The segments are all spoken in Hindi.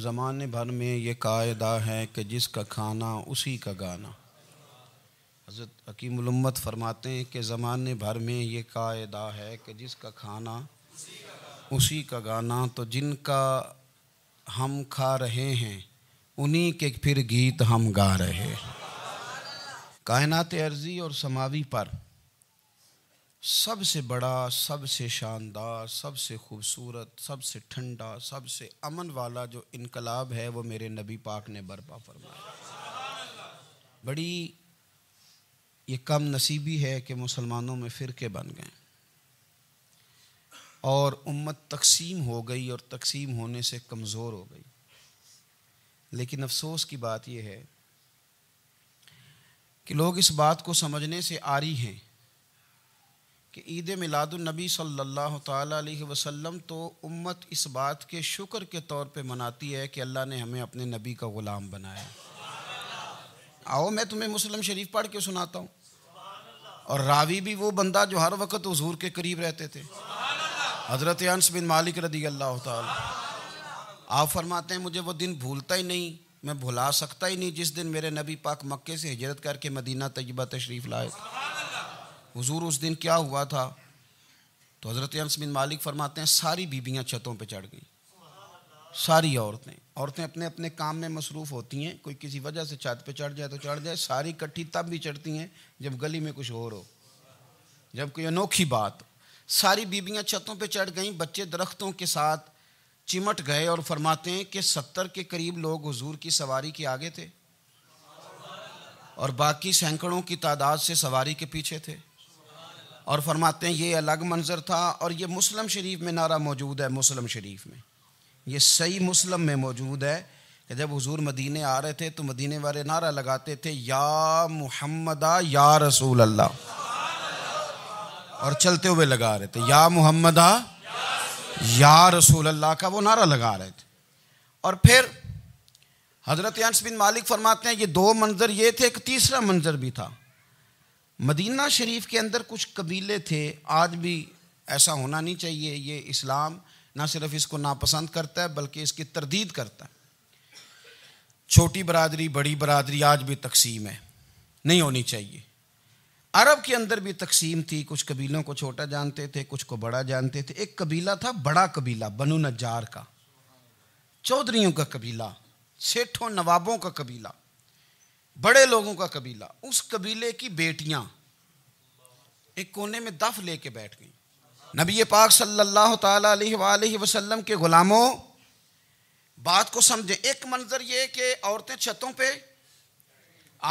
ज़माने भर में ये कायदा है कि जिसका खाना उसी का गाना हज़रत हकीमत फरमाते हैं कि ज़माने भर में ये कायदा है कि जिसका खाना उसी का गाना तो जिनका हम खा रहे हैं उन्हीं के फिर गीत हम गा रहे हैं कायनात अर्जी और समावी पर सबसे बड़ा सबसे शानदार सबसे खूबसूरत सबसे ठंडा सबसे अमन वाला जो इनकलाब है वो मेरे नबी पाक ने बर्पा फरमाया बड़ी ये कम नसीबी है कि मुसलमानों में फ़िरके बन गए और उम्मत तकसीम हो गई और तकसीम होने से कमज़ोर हो गई लेकिन अफसोस की बात यह है कि लोग इस बात को समझने से आ रही हैं कि ईद मिलादुलनबी सल्लल्लाहु अलैहि वसल्लम तो उम्मत इस बात के शुक्र के तौर पे मनाती है कि अल्लाह ने हमें अपने नबी का ग़ुलाम बनाया आओ मैं तुम्हें मुस्लिम शरीफ पढ़ के सुनाता हूँ और रावी भी वो बंदा जो हर वक्त हजूर के करीब रहते थे हज़रत अंस बिन मालिक रदी अल्लाह आप फरमाते हैं मुझे वो दिन भूलता ही नहीं मैं भुला सकता ही नहीं जिस दिन मेरे नबी पाक मक्के से हिजरत करके मदीना तजबा तशरीफ़ लाए हुजूर उस दिन क्या हुआ था तो हज़रत अनस बिन मालिक फरमाते हैं सारी बीबियाँ छतों पर चढ़ गई सारी औरतें औरतें अपने अपने काम में मसरूफ़ होती हैं कोई किसी वजह से छत पर चढ़ जाए तो चढ़ जाए सारी इकट्ठी तब भी चढ़ती हैं जब गली में कुछ और हो जब कोई अनोखी बात सारी बीबियाँ छतों पर चढ़ गईं बच्चे दरख्तों के साथ चिमट गए और फरमाते हैं कि सत्तर के करीब लोग हुजूर की सवारी के आगे थे और बाकी सैकड़ों की तादाद से सवारी के पीछे थे और फरमाते हैं ये अलग मंजर था और ये मुस्लिम शरीफ में नारा मौजूद है मुस्लिम शरीफ में ये सही मुस्लिम में मौजूद है कि जब हुजूर मदीने आ रहे थे तो मदीने वाले नारा लगाते थे या मुहम्मदा या रसूल अल्लाह और चलते हुए लगा रहे थे या मुहम्मदा या रसूल अल्लाह का वो नारा लगा रहे थे और फिर हज़रत अंस बिन मालिक फरमाते हैं ये दो मंजर ये थे एक तीसरा मंजर भी था मदीना शरीफ के अंदर कुछ कबीले थे आज भी ऐसा होना नहीं चाहिए ये इस्लाम ना सिर्फ इसको नापसंद करता है बल्कि इसकी तरदीद करता है छोटी बरदरी बड़ी बरदरी आज भी तकसीम है नहीं होनी चाहिए अरब के अंदर भी तकसीम थी कुछ कबीलों को छोटा जानते थे कुछ को बड़ा जानते थे एक कबीला था बड़ा कबीला बनु नजार का चौधरीों का कबीला सेठों नवाबों का कबीला बड़े लोगों का कबीला उस कबीले की बेटियां एक कोने में दफ लेके बैठ गई नबी पाक सल्लल्लाहु अलैहि वसल्लम के गुलामों बात को समझें एक मंजर ये कि औरतें छतों पे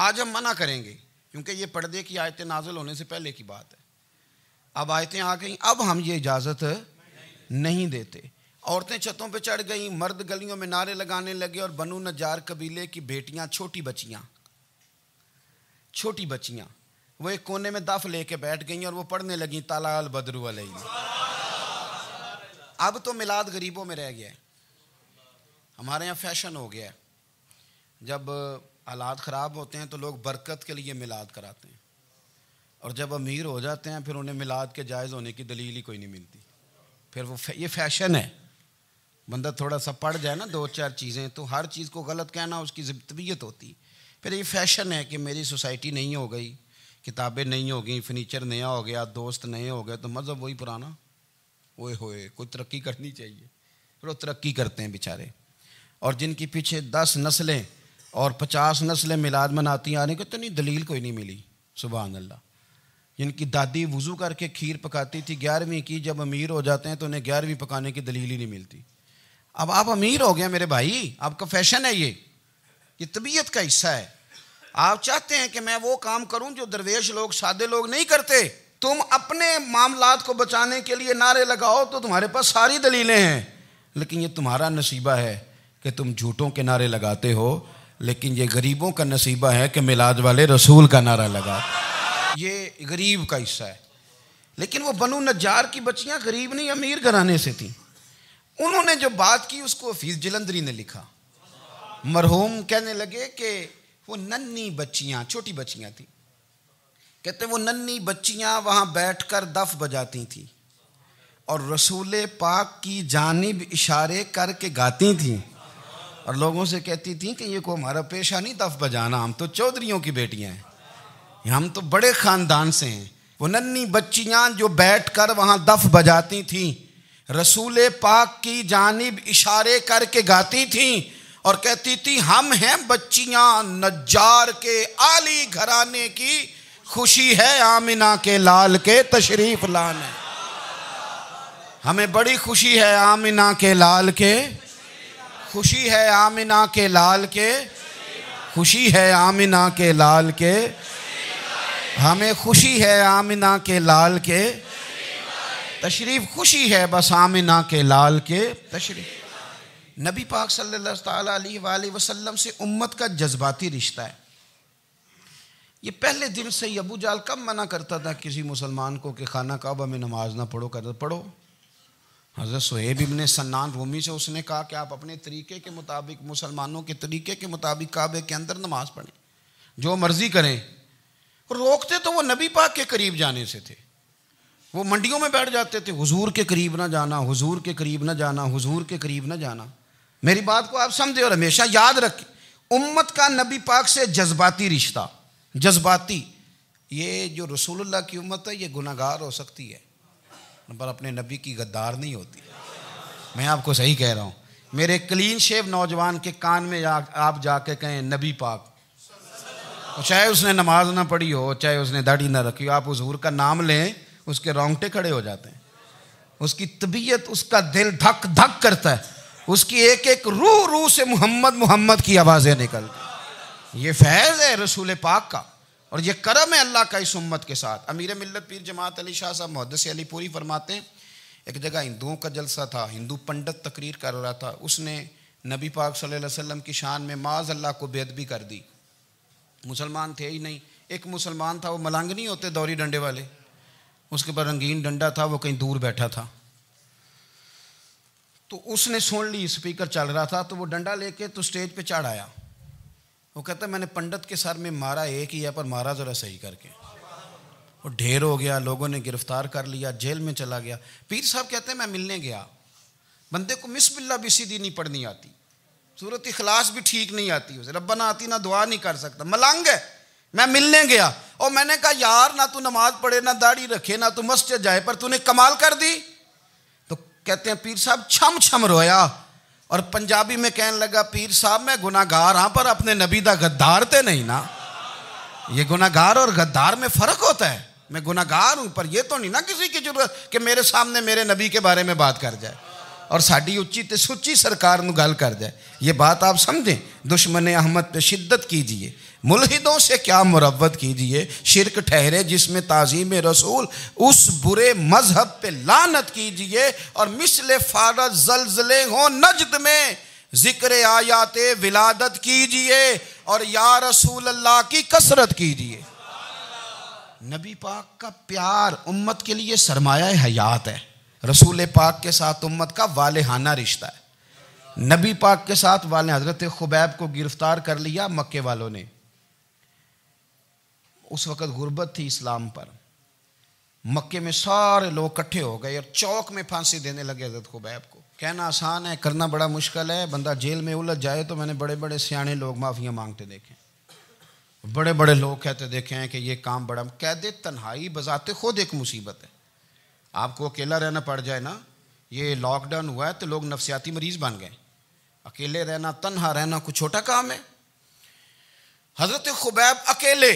आज हम मना करेंगे क्योंकि ये पर्दे की आयतें नाजिल होने से पहले की बात है अब आयतें आ गई अब हम ये इजाज़त नहीं देते औरतें छतों पे चढ़ गईं मर्द गलियों में नारे लगाने लगे और बनु नजार कबीले की बेटियां छोटी बचियां छोटी बच्चियाँ वो एक कोने में दफ लेके बैठ गई और वो पढ़ने लगी ताला बदरू अलई अब तो मिलाद गरीबों में रह गया है हमारे यहाँ फैशन हो गया जब हालात ख़राब होते हैं तो लोग बरकत के लिए मिलाद कराते हैं और जब अमीर हो जाते हैं फिर उन्हें मिलाद के जायज़ होने की दलील ही कोई नहीं मिलती फिर वो ये फैशन है बंदा थोड़ा सा पढ़ जाए ना दो चार चीज़ें तो हर चीज़ को गलत कहना उसकी तबीयत होती है फिर ये फैशन है कि मेरी सोसाइटी नहीं हो गई किताबें नहीं हो गई फर्नीचर नया हो गया दोस्त नए हो गए तो मज़हब मतलब वही पुराना ओए होए कोई तरक्की करनी चाहिए फिर वो तरक्की करते हैं बेचारे और जिनके पीछे दस नस्लें और पचास नस्लें मिलाद मनाती आने को तो नहीं दलील कोई नहीं मिली सुबह अल्लाह जिनकी दादी वज़ू करके खीर पकाती थी ग्यारहवीं की जब अमीर हो जाते हैं तो उन्हें ग्यारहवीं पकाने की दलील ही नहीं मिलती अब आप अमीर हो गए मेरे भाई आपका फैशन है ये ये तबीयत का हिस्सा है आप चाहते हैं कि मैं वो काम करूं जो दरवेश लोग सादे लोग नहीं करते तुम अपने मामला को बचाने के लिए नारे लगाओ तो तुम्हारे पास सारी दलीलें हैं लेकिन ये तुम्हारा नसीबा है कि तुम झूठों के नारे लगाते हो लेकिन ये गरीबों का नसीबा है कि मिलाद वाले रसूल का नारा लगा ये गरीब का हिस्सा है लेकिन वो बनु नजार की बच्चियां गरीब नहीं अमीर घराने से थी उन्होंने जो बात की उसको हफीज़ जलंधरी ने लिखा मरहूम कहने लगे कि वो नन्नी बच्चियाँ छोटी बच्चियाँ थी कहते वो नन्नी बच्चियाँ वहाँ बैठकर दफ बजाती थी और रसूल पाक की जानब इशारे करके गाती थी और लोगों से कहती थी कि ये को हमारा पेशा नहीं दफ बजाना हम तो चौधरीओं की बेटियाँ हैं हम तो बड़े ख़ानदान से हैं वो नन्नी बच्चियाँ जो बैठ कर वहाँ दफ बजाती थीं रसूल पाक की जानब इशारे करके गाती थीं और कहती थी हम हैं बच्चियां नजार के आली घराने की खुशी है आमिना के लाल के तशरीफ लाने हमें बड़ी खुशी है आमिना के लाल के खुशी है आमिना के लाल के खुशी है आमिना के लाल के हमें खुशी है आमिना के लाल के तशरीफ खुशी है बस आमिना के लाल के तशरीफ नबी पाक सल्लल्लाहु अलैहि वसल्लम से उम्मत का जज्बाती रिश्ता है ये पहले दिन से ही अबू जाल कब मना करता था किसी मुसलमान को कि खाना काबा में नमाज ना पढ़ो कर पढ़ो हज़रत सुहेब इबन सन्नान रूमी से उसने कहा कि आप अपने तरीके के मुताबिक मुसलमानों के तरीके के मुताबिक काबे के अंदर नमाज पढ़ें जो मर्ज़ी करें रोकते तो वो नबी पाक के करीब जाने से थे वो मंडियों में बैठ जाते थे हुजूर के करीब ना जाना हुजूर के करीब ना जाना हुजूर के करीब ना जाना मेरी बात को आप समझे और हमेशा याद रखें उम्मत का नबी पाक से जज्बाती रिश्ता जज्बाती ये जो रसूलुल्लाह की उम्मत है ये गुनागार हो सकती है पर अपने नबी की गद्दार नहीं होती मैं आपको सही कह रहा हूँ मेरे क्लीन शेव नौजवान के कान में जा, आप जाके कहें नबी पाक चाहे उसने नमाज ना पढ़ी हो चाहे उसने दाढ़ी ना रखी हो आप उस का नाम लें उसके रोंगटे खड़े हो जाते हैं उसकी तबीयत उसका दिल धक धक करता है उसकी एक एक रूह रूह से मोहम्मद मोहम्मद की आवाज़ें निकल ये फैज़ है रसूल पाक का और ये करम है अल्लाह का इस उम्मत के साथ अमीर मिल्लत पीर जमात अली शाह साहब मुहदस अली पूरी फरमाते हैं एक जगह हिंदुओं का जलसा था हिंदू पंडित तकरीर कर रहा था उसने नबी पाक सल्लल्लाहु अलैहि वसल्लम की शान में माज अल्लाह को बेदबी कर दी मुसलमान थे ही नहीं एक मुसलमान था वो मलंग नहीं होते दौरी डंडे वाले उसके पर रंगीन डंडा था वो कहीं दूर बैठा था तो उसने सुन ली स्पीकर चल रहा था तो वो डंडा लेके तो स्टेज पे चढ़ आया वो कहता मैंने पंडित के सर में मारा एक ही है पर मारा ज़रा सही करके वो ढेर हो गया लोगों ने गिरफ्तार कर लिया जेल में चला गया पीर साहब कहते हैं मैं मिलने गया बंदे को मिस बिल्ला भी सीधी नहीं पढ़नी आती सूरत इखलास भी ठीक नहीं आती उसे रब्बा आती ना दुआ नहीं कर सकता मलंग है मैं मिलने गया और मैंने कहा यार ना तू नमाज पढ़े ना दाढ़ी रखे ना तू मस्जिद जाए पर तूने कमाल कर दी कहते हैं पीर साहब छम छम रोया और पंजाबी में कहने लगा पीर साहब मैं गुनागार हाँ पर अपने नबी का गद्दार तो नहीं ना ये गुनागार और गद्दार में फ़र्क होता है मैं गुनागार हूँ पर यह तो नहीं ना किसी की जरूरत कि मेरे सामने मेरे नबी के बारे में बात कर जाए और साड़ी उच्ची तो सुची सरकार गल कर जाए ये बात आप समझें दुश्मन अहमद पर शिद्दत कीजिए मुलहिदों से क्या मुरवत कीजिए शिरक ठहरे जिसमें ताजीम रसूल उस बुरे मजहब पे लानत कीजिए और मिसल फारत जलजले हों नजद में जिक्र आयात विलादत कीजिए और या रसूल अल्लाह की कसरत कीजिए नबी पाक का प्यार उम्मत के लिए सरमाया हयात है रसूल पाक के साथ उम्मत का वालहाना रिश्ता है नबी पाक के साथ वाले हजरत खुबैब को गिरफ्तार कर लिया मक्के वालों ने उस वक़्त गुर्बत थी इस्लाम पर मक्के में सारे लोग इकट्ठे हो गए और चौक में फांसी देने लगे हजरत खुबैब को कहना आसान है करना बड़ा मुश्किल है बंदा जेल में उलझ जाए तो मैंने बड़े बड़े सियाने लोग माफ़ियाँ मांगते देखे बड़े बड़े लोग कहते देखे हैं कि ये काम बड़ा कैदे तन्हाई बजाते खुद एक मुसीबत है आपको अकेला रहना पड़ जाए ना ये लॉकडाउन हुआ है तो लोग नफसियाती मरीज बन गए अकेले रहना तन्हा रहना कुछ छोटा काम है हजरत खुबैब अकेले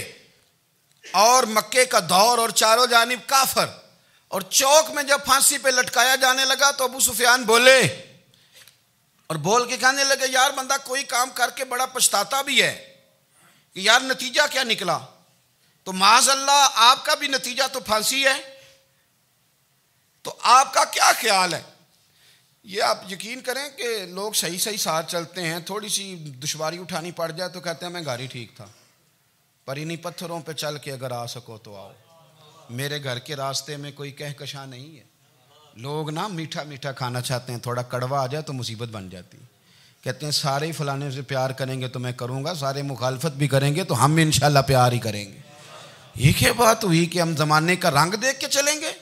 और मक्के का दौर और चारों जानब काफर और चौक में जब फांसी पे लटकाया जाने लगा तो अबू सुफियान बोले और बोल के कहने लगे यार बंदा कोई काम करके बड़ा पछताता भी है कि यार नतीजा क्या निकला तो माज अल्लाह आपका भी नतीजा तो फांसी है तो आपका क्या ख्याल है ये आप यकीन करें कि लोग सही सही साथ चलते हैं थोड़ी सी दुशारी उठानी पड़ जाए तो कहते हैं मैं गाड़ी ठीक था पर इन्हीं पत्थरों पे चल के अगर आ सको तो आओ मेरे घर के रास्ते में कोई कहकशा नहीं है लोग ना मीठा मीठा खाना चाहते हैं थोड़ा कड़वा आ जाए तो मुसीबत बन जाती कहते हैं सारे ही फलाने से प्यार करेंगे तो मैं करूँगा सारे मुखालफत भी करेंगे तो हम इन प्यार ही करेंगे ये क्या बात हुई कि हम ज़माने का रंग देख के चलेंगे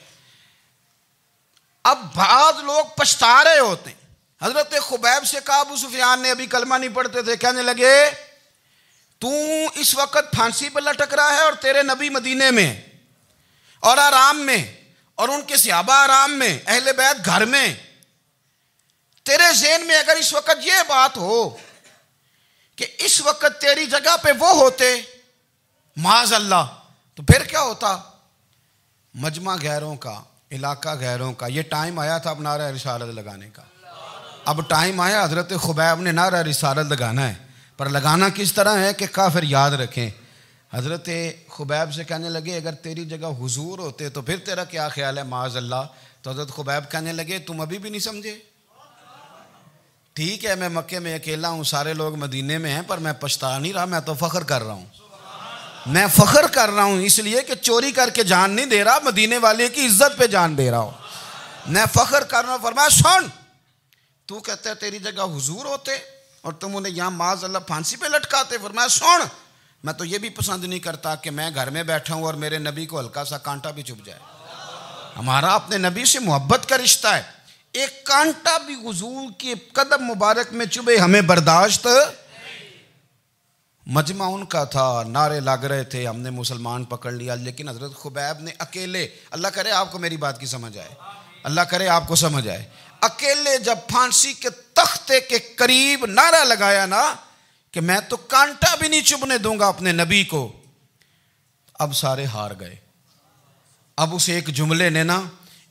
अब बाद लोग पछता रहे होते हैं हजरत खुबैब से काबू सुफियान ने अभी कलमा नहीं पढ़ते थे कहने लगे तू इस वक्त फांसी पर लटक रहा है और तेरे नबी मदीने में और आराम में और उनके सियाबा आराम में अहले बैत घर में तेरे जेन में अगर इस वक्त यह बात हो कि इस वक्त तेरी जगह पे वो होते माज अल्लाह तो फिर क्या होता मजमा गैरों का इलाका गैरों का ये टाइम आया था अब नारा रिसारत लगाने का अब टाइम आया हजरत खुबैब ने नारा रिसारत लगाना है पर लगाना किस तरह है कि काफिर याद रखें हज़रत खुबैब से कहने लगे अगर तेरी जगह हुजूर होते तो फिर तेरा क्या ख्याल है माज अल्लाह तो हज़रत खुबैब कहने लगे तुम अभी भी नहीं समझे ठीक है मैं मक्के में अकेला हूँ सारे लोग मदीने में हैं पर मैं पछता नहीं रहा मैं तो फ़ख्र कर रहा हूँ मैं फ़ख्र कर रहा हूँ इसलिए कि चोरी करके जान नहीं दे रहा मदीने वाले की इज्जत पे जान दे रहा हूँ मैं फ़ख्र कर रहा हूँ फरमा सुन तू कहते तेरी जगह हुजूर होते और तुम उन्हें यहाँ माज अल्लाह फांसी पे लटकाते फरमाया सुन मैं तो ये भी पसंद नहीं करता कि मैं घर में बैठा हूँ और मेरे नबी को हल्का सा कांटा भी चुभ जाए हमारा अपने नबी से मोहब्बत का रिश्ता है एक कांटा भी गजूल के कदम मुबारक में चुभे हमें बर्दाश्त मजमा उनका था नारे लग रहे थे हमने मुसलमान पकड़ लिया लेकिन हज़रत खुबैब ने अकेले अल्लाह करे आपको मेरी बात की समझ आए अल्लाह करे आपको समझ आए अकेले जब फांसी के तख्ते के करीब नारा लगाया ना कि मैं तो कांटा भी नहीं चुभने दूंगा अपने नबी को अब सारे हार गए अब उस एक जुमले ने ना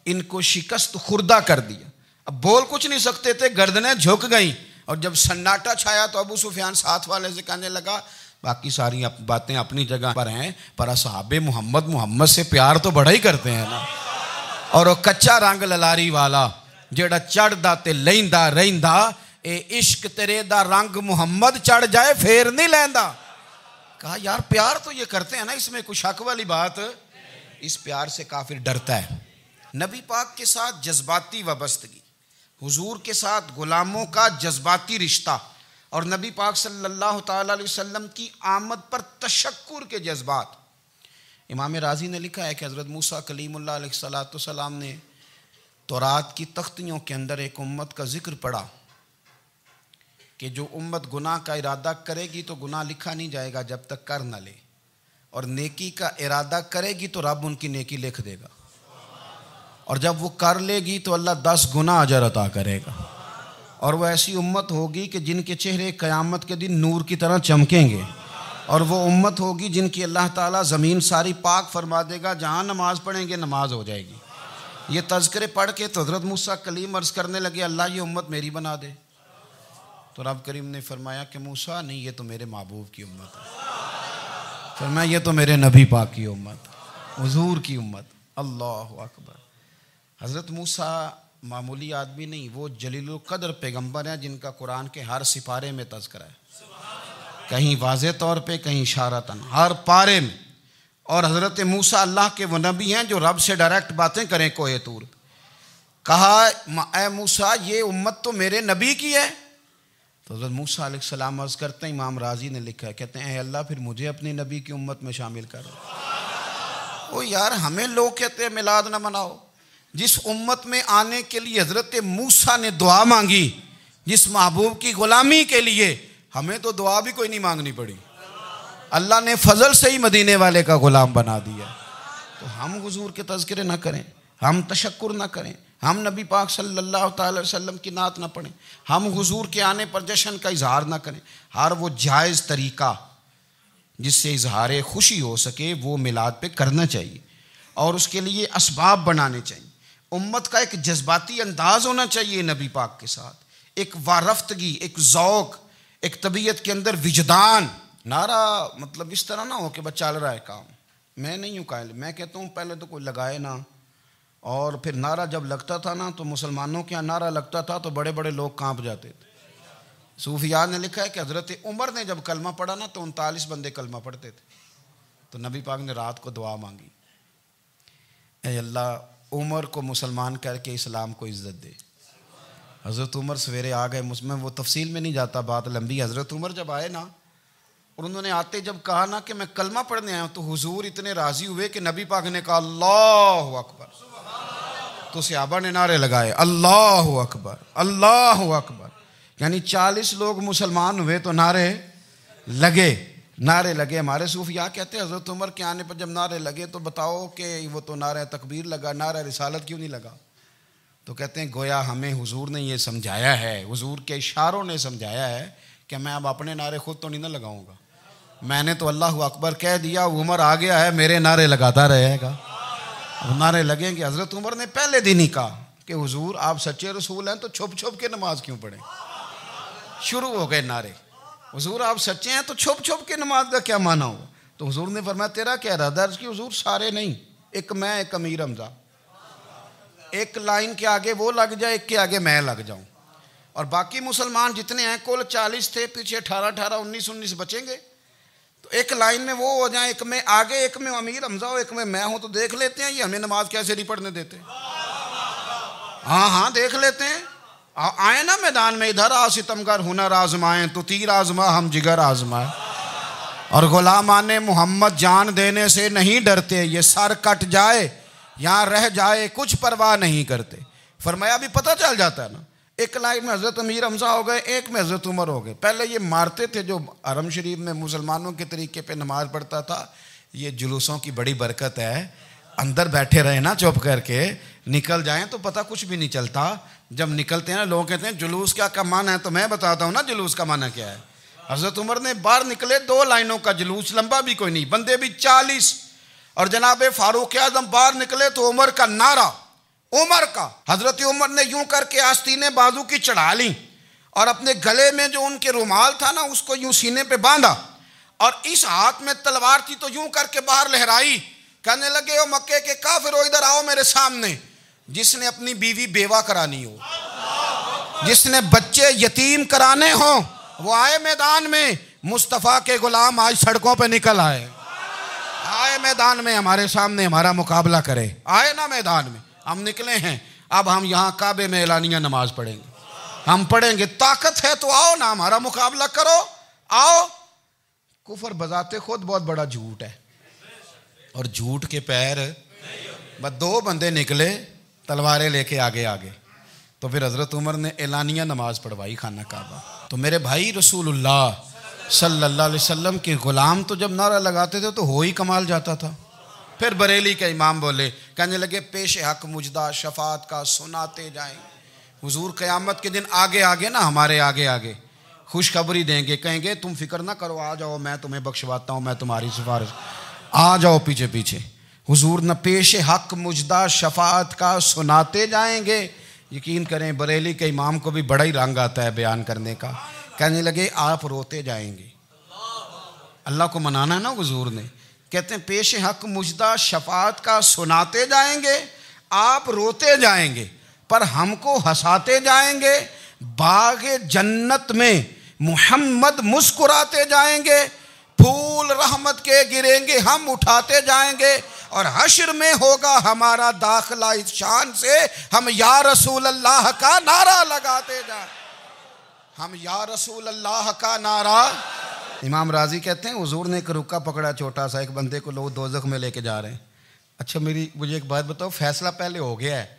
इनको शिकस्त खुर्दा कर दिया अब बोल कुछ नहीं सकते थे गर्दनें झुक गई और जब सन्नाटा छाया तो अबू सुफियान साथ वाले से कहने लगा बाकी सारी अप, बातें अपनी जगह पर हैं पर असहाबे मोहम्मद मोहम्मद से प्यार तो बड़ा ही करते हैं ना और वो कच्चा रंग ललारी वाला जेडा चढ़दा ते ਲੈਂਦਾ रहा ए इश्क ਤੇਰੇ दा रंग ਮੁਹੰਮਦ चढ़ जाए फेर नहीं ਲੈਂਦਾ कहा यार प्यार तो ये करते हैं ना इसमें कुछ हक वाली बात इस प्यार से काफिर डरता है नबी पाक के साथ जज्बाती वाबस्तगी हुजूर के साथ गुलामों का जज्बाती रिश्ता और नबी पाक सल्लल्लाहु अलैहि वसल्लम की आमद पर तशक्कुर के जज्बात इमाम राजी ने लिखा है कि हज़रत मूसा कलीम सलाम ने तो रात की तख्तियों के अंदर एक उम्मत का जिक्र पड़ा कि जो उम्मत गुनाह का इरादा करेगी तो गुनाह लिखा नहीं जाएगा जब तक कर ना ले और नेकी का इरादा करेगी तो रब उनकी नेकी लिख देगा और जब वो कर लेगी तो अल्लाह दस गुना अजर अता करेगा और वो ऐसी उम्मत होगी कि जिनके चेहरे क़यामत के दिन नूर की तरह चमकेंगे और वो उम्मत होगी जिनकी अल्लाह ताला ज़मीन सारी पाक फरमा देगा जहाँ नमाज़ पढ़ेंगे नमाज हो जाएगी ये तस्करे पढ़ के तो हजरत मूसा कलीम अर्ज करने लगे अल्लाह ये उम्मत मेरी बना दे तो रब करीम ने फरमाया कि मूसा नहीं ये तो मेरे महबूब की उम्मत है फरमाया ये तो मेरे नबी पाक की उम्मत हजूर की उम्मत अल्लाह अकबर हज़रत मूसा मामूली आदमी नहीं वो जलील कदर पैगम्बर हैं जिनका कुरान के हर सिपारे में तस्करा है कहीं वाज तौर पर कहीं इशारतन हर पारे में और हज़रत मूसा अल्लाह के वो नबी हैं जो रब से डायरेक्ट बातें करें कोहे तूर कहा ए मूसा ये उम्मत तो मेरे नबी की है तो हज़रत मूसा सलाम अर्ज़ करते हैं इमाम राजी ने लिखा है कहते हैं अल्लाह फिर मुझे अपनी नबी की उम्मत में शामिल कर ओ यार हमें लोग कहते हैं मिलाद ना मनाओ जिस उम्मत में आने के लिए हज़रत मूसा ने दुआ मांगी जिस महबूब की ग़ुलामी के लिए हमें तो दुआ भी कोई नहीं मांगनी पड़ी अल्लाह ने फजल से ही मदीने वाले का गुलाम बना दिया तो हम हजूर के तस्करे ना करें हम तशक्र ना करें हम नबी पाक सल्लल्लाहु अलैहि वसल्लम की नात ना पढ़ें हम हुजूर के आने पर जश्न का इजहार ना करें हर वो जायज़ तरीका जिससे इजहार खुशी हो सके वो मिलाद पे करना चाहिए और उसके लिए इसबाब बनाने चाहिए उम्मत का एक जज्बाती अंदाज होना चाहिए नबी पाक के साथ एक वारफ्तगी एक ओक़ एक तबीयत के अंदर विजदान नारा मतलब इस तरह ना हो कि बस चल रहा है काम मैं नहीं हूँ कायल मैं कहता हूँ पहले तो कोई लगाए ना और फिर नारा जब लगता था ना तो मुसलमानों के यहाँ नारा लगता था तो बड़े बड़े लोग कांप जाते थे सूफिया ने लिखा है कि हज़रत उमर ने जब कलमा पढ़ा ना तो उनतालीस बंदे कलमा पढ़ते थे तो नबी पाक ने रात को दुआ मांगी अल्लाह उमर को मुसलमान करके इस्लाम को इज़्ज़त दे हज़रत उमर सवेरे आ गए मुझमें वो तफसील में नहीं जाता बात लंबी हज़रत उमर जब आए ना और उन्होंने आते जब कहा ना कि मैं कलमा पढ़ने आया हूं तो हुजूर इतने राजी हुए कि नबी पाक ने कहा अल्लाह अकबर तो सहाबा ने नारे लगाए अल्लाह अकबर अल्लाह अकबर यानी चालीस लोग मुसलमान हुए तो नारे लगे नारे लगे हमारे सूफिया कहते हैं हज़रत उमर के आने पर जब नारे लगे तो बताओ कि वो तो नारा तकबीर लगा नारा रिसालत क्यों नहीं लगा तो कहते हैं गोया हमें हुजूर ने ये समझाया है हुजूर के इशारों ने समझाया है कि मैं अब अपने नारे खुद तो नहीं ना लगाऊंगा मैंने तो अल्लाह अकबर कह दिया उमर आ गया है मेरे नारे लगाता रहेगा अब नारे लगेंगे हज़रत उमर ने पहले दिन ही कहा कि हुजूर आप सच्चे रसूल हैं तो छुप छुप के नमाज क्यों पढ़ें शुरू हो गए नारे हुजूर आप सच्चे हैं तो छुप छुप के नमाज का क्या माना हो तो हुजूर ने फरमाया तेरा क्या इरादा कि हुजूर सारे नहीं एक मैं एक अमीर हमजा एक लाइन के आगे वो लग जाए एक के आगे मैं लग जाऊं और बाकी मुसलमान जितने हैं कुल चालीस थे पीछे अठारह अठारह उन्नीस उन्नीस बचेंगे एक लाइन में वो हो जाए एक में आगे एक में अमीर हमजा हो एक में मैं हूं तो देख लेते हैं ये हमें नमाज कैसे नहीं पढ़ने देते हाँ हाँ देख लेते हैं आए ना मैदान में इधर आ सितमगर हुनर आजमाए तो तीर आजमा हम जिगर आजमाए और गुलाम आने मोहम्मद जान देने से नहीं डरते ये सर कट जाए यहाँ रह जाए कुछ परवाह नहीं करते फरमाया भी पता चल जाता है ना एक लाइफ में हज़रत अमीर हमजा हो गए एक में हज़रत उमर हो गए पहले ये मारते थे जो हरम शरीफ में मुसलमानों के तरीके पे नमाज पढ़ता था ये जुलूसों की बड़ी बरकत है अंदर बैठे रहे ना चुप करके निकल जाए तो पता कुछ भी नहीं चलता जब निकलते हैं ना लोग कहते हैं जुलूस क्या का माना है तो मैं बताता हूँ ना जुलूस का माना क्या है हज़रत उमर ने बाहर निकले दो लाइनों का जुलूस लंबा भी कोई नहीं बंदे भी चालीस और जनाब फारूक आजम बाहर निकले तो उमर का नारा उमर का हजरत उमर ने यूं करके आस्तीने बाजू की चढ़ा ली और अपने गले में जो उनके रुमाल था ना उसको यूं सीने पे बांधा और इस हाथ में तलवार थी तो यूं करके बाहर लहराई कहने लगे हो मक्के के काफिर हो इधर आओ मेरे सामने जिसने अपनी बीवी बेवा करानी हो जिसने बच्चे यतीम कराने हो वो आए मैदान में मुस्तफ़ा के गुलाम आज सड़कों पर निकल आए आए मैदान में हमारे सामने हमारा मुकाबला करे आए ना मैदान में हम निकले हैं अब हम यहाँ काबे में एलानिया नमाज पढ़ेंगे हम पढ़ेंगे ताकत है तो आओ ना हमारा मुकाबला करो आओ कुफर बजाते खुद बहुत बड़ा झूठ है और झूठ के पैर बस दो बंदे निकले तलवारें लेके आगे आगे तो फिर हज़रत उमर ने एलानिया नमाज पढ़वाई खाना काबा तो मेरे भाई रसूलुल्लाह सल्लल्लाहु अलैहि वसल्लम के ग़ुलाम तो जब नारा लगाते थे तो हो ही कमाल जाता था फिर बरेली के इमाम बोले कहने लगे पेश हक मुजदा शफात का सुनाते जाएं हुजूर क़यामत के दिन आगे आगे ना हमारे आगे आगे खुशखबरी देंगे कहेंगे तुम फिक्र ना करो आ जाओ मैं तुम्हें बख्शवाता हूँ मैं तुम्हारी सिफारिश आ जाओ पीछे पीछे हुजूर न पेश हक मुजदा शफात का सुनाते जाएंगे यकीन करें बरेली के इमाम को भी बड़ा ही रंग आता है बयान करने का कहने लगे आप रोते जाएंगे अल्लाह को मनाना है ना हुजूर ने कहते हैं पेश हक मुजदा शफात का सुनाते जाएंगे आप रोते जाएंगे पर हमको हंसाते जाएंगे बाग जन्नत में मुहम्मद मुस्कुराते जाएंगे फूल रहमत के गिरेंगे हम उठाते जाएंगे और हशर में होगा हमारा दाखला इस शान से हम या रसूल अल्लाह का नारा लगाते जाए हम या रसूल अल्लाह का नारा इमाम राजी कहते हैं हजूर ने एक रुका पकड़ा छोटा सा एक बंदे को लोग दोजख में लेके जा रहे हैं अच्छा मेरी मुझे एक बात बताओ फैसला पहले हो गया है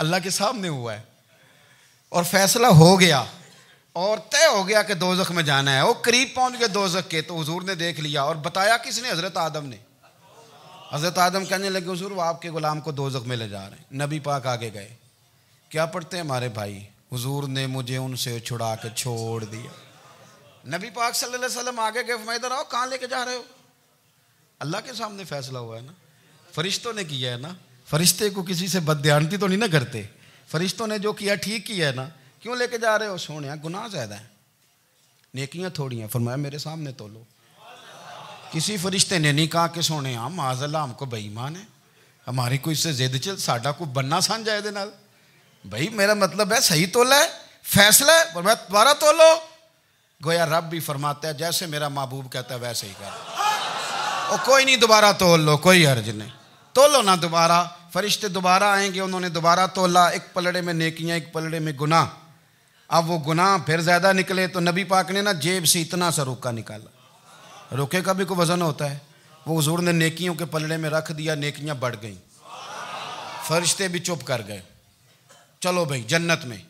अल्लाह के सामने हुआ है और फैसला हो गया और तय हो गया कि दोजख में जाना है वो करीब पहुंच गए दोजख के तो हजूर ने देख लिया और बताया किसने हजरत आदम ने हजरत आदम कहने लगे हजूर वो आपके गुलाम को दोजख में ले जा रहे हैं नबी पाक आगे गए क्या पढ़ते हैं हमारे भाई हजूर ने मुझे उनसे छुड़ा के छोड़ दिया नबी पाक सल्लल्लाहु अलैहि वसल्लम आगे गए मैं इधर आओ कहाँ लेके जा रहे हो अल्लाह के सामने फैसला हुआ है ना फरिश्तों ने किया है ना फरिश्ते को किसी से बदयानती तो नहीं ना करते फरिश्तों ने जो किया ठीक किया है ना क्यों लेके जा रहे हो सोने गुनाह ज़्यादा है नेकियाँ थोड़ी हैं फरमाया मेरे सामने तो लो किसी फरिश्ते ने नहीं कहा कि सोने हम हाँ, माजल्ला हमको बेईमान है हमारी कोई इससे जिद चल साडा को बनना सन ये भाई मेरा मतलब है सही तोला है फैसला है पर मैं दोबारा तोलो गोया रब भी फरमाता है जैसे मेरा महबूब कहता है वैसे ही कर और कोई नहीं दोबारा तोल लो कोई हर्ज नहीं तोलो ना दोबारा फरिश्ते दोबारा आएंगे उन्होंने दोबारा तोला एक पलड़े में नेकियां एक पलड़े में गुनाह अब वो गुनाह फिर ज़्यादा निकले तो नबी पाक ने ना जेब से इतना सा रुका निकाला रुके का भी कोई वज़न होता है वो हजूर ने नेकियों के पलड़े में रख दिया नेकियां बढ़ गई फरिश्ते भी चुप कर गए चलो भाई जन्नत में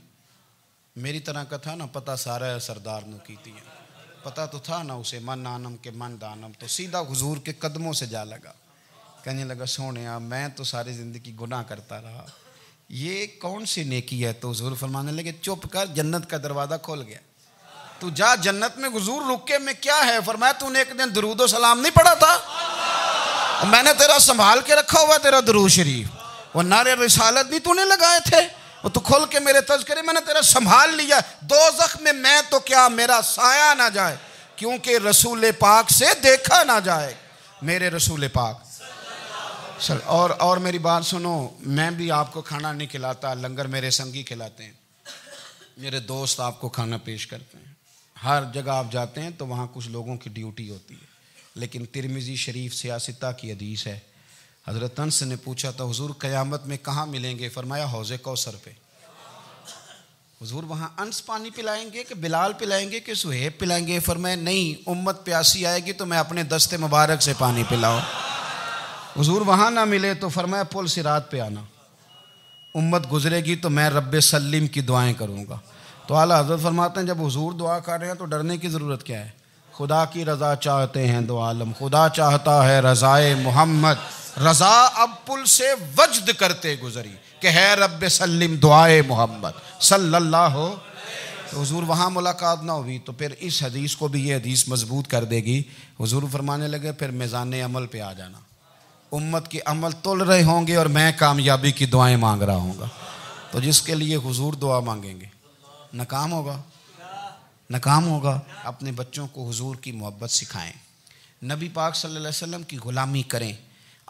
ਮੇਰੀ ਤਰ੍ਹਾਂ ਕਥਾ ना पता सारा सरदार ने की थी पता तो था ना उसे मन आनम के मन दानम तो सीधा हुजूर के कदमों से जा लगा कहने लगा सोने मैं तो सारी ज़िंदगी गुनाह करता रहा ये कौन सी नेकी है तो हजूर फरमाने लगे चुप कर जन्नत का दरवाज़ा खोल गया तू जा जन्नत में गुजूर रुके में क्या है फरमाया तूने एक दिन दरूद सलाम नहीं पढ़ा था मैंने तेरा संभाल के रखा हुआ तेरा दरू शरीफ और नारे रिसालत भी तूने लगाए थे वो तो खोल के मेरे तस्करे मैंने तेरा संभाल लिया दो जख्म में मैं तो क्या मेरा साया ना जाए क्योंकि रसूल पाक से देखा ना जाए मेरे रसूल पाक सर और और मेरी बात सुनो मैं भी आपको खाना नहीं खिलाता लंगर मेरे संगी खिलाते हैं मेरे दोस्त आपको खाना पेश करते हैं हर जगह आप जाते हैं तो वहाँ कुछ लोगों की ड्यूटी होती है लेकिन तिरमिज़ी शरीफ सियासता की अदीस है हज़रत अंस ने पूछा था तो हजूर क़यामत में कहाँ मिलेंगे फरमाया हौज़ कौसर पे हजूर वहाँ अंस पानी पिलाएंगे कि बिलाल पिलाएंगे कि सुहेब पिलाएंगे फरमाए नहीं उम्मत प्यासी आएगी तो मैं अपने दस्ते मुबारक से पानी पिलाओ हजूर वहाँ ना मिले तो फरमाया पुल सिरात पे आना उम्मत गुजरेगी तो मैं रब सलीम की दुआएं करूँगा तो आला हजरत फरमाते हैं जब हजूर दुआ कर रहे हैं तो डरने की ज़रूरत क्या है खुदा की रज़ा चाहते हैं दो आलम खुदा चाहता है रज़ाए मोहम्मद रजा अब पुल से वजद करते गुजरी कि है रब सलीम दुआए मोहम्मद हो तो हजूर वहाँ मुलाकात ना हुई तो फिर इस हदीस को भी ये हदीस मजबूत कर देगी हजूर फरमाने लगे फिर मैज़ान अमल पर आ जाना उम्मत के अमल तुल रहे होंगे और मैं कामयाबी की दुआएं मांग रहा हूँ तो जिसके लिए हुजूर दुआ मांगेंगे नाकाम होगा नाकाम होगा अपने बच्चों को हुजूर की मोहब्बत सिखाएं नबी पाक सल्लल्लाहु अलैहि वसल्लम की ग़ुलामी करें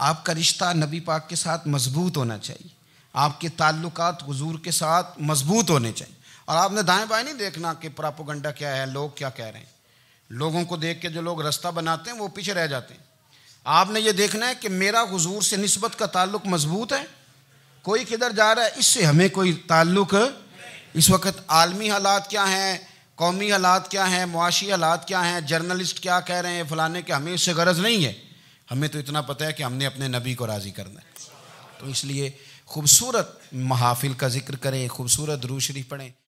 आपका रिश्ता नबी पाक के साथ मजबूत होना चाहिए आपके ताल्लुक हजूर के साथ मजबूत होने चाहिए और आपने दाएं बाएं नहीं देखना कि प्रापोगंडा क्या है लोग क्या कह रहे हैं लोगों को देख के जो लोग रास्ता बनाते हैं वो पीछे रह जाते हैं आपने ये देखना है कि मेरा हुजूर से नस्बत का ताल्लुक मजबूत है कोई किधर जा रहा है इससे हमें कोई ताल्लुक इस वक्त आलमी हालात क्या हैं कौमी हालात क्या हैं मुआशी हालात क्या हैं जर्नलिस्ट क्या कह रहे हैं फलाने के हमें इससे गरज नहीं है हमें तो इतना पता है कि हमने अपने नबी को राज़ी करना है तो इसलिए खूबसूरत महाफिल का जिक्र करें खूबसूरत रू शरीफ पढ़ें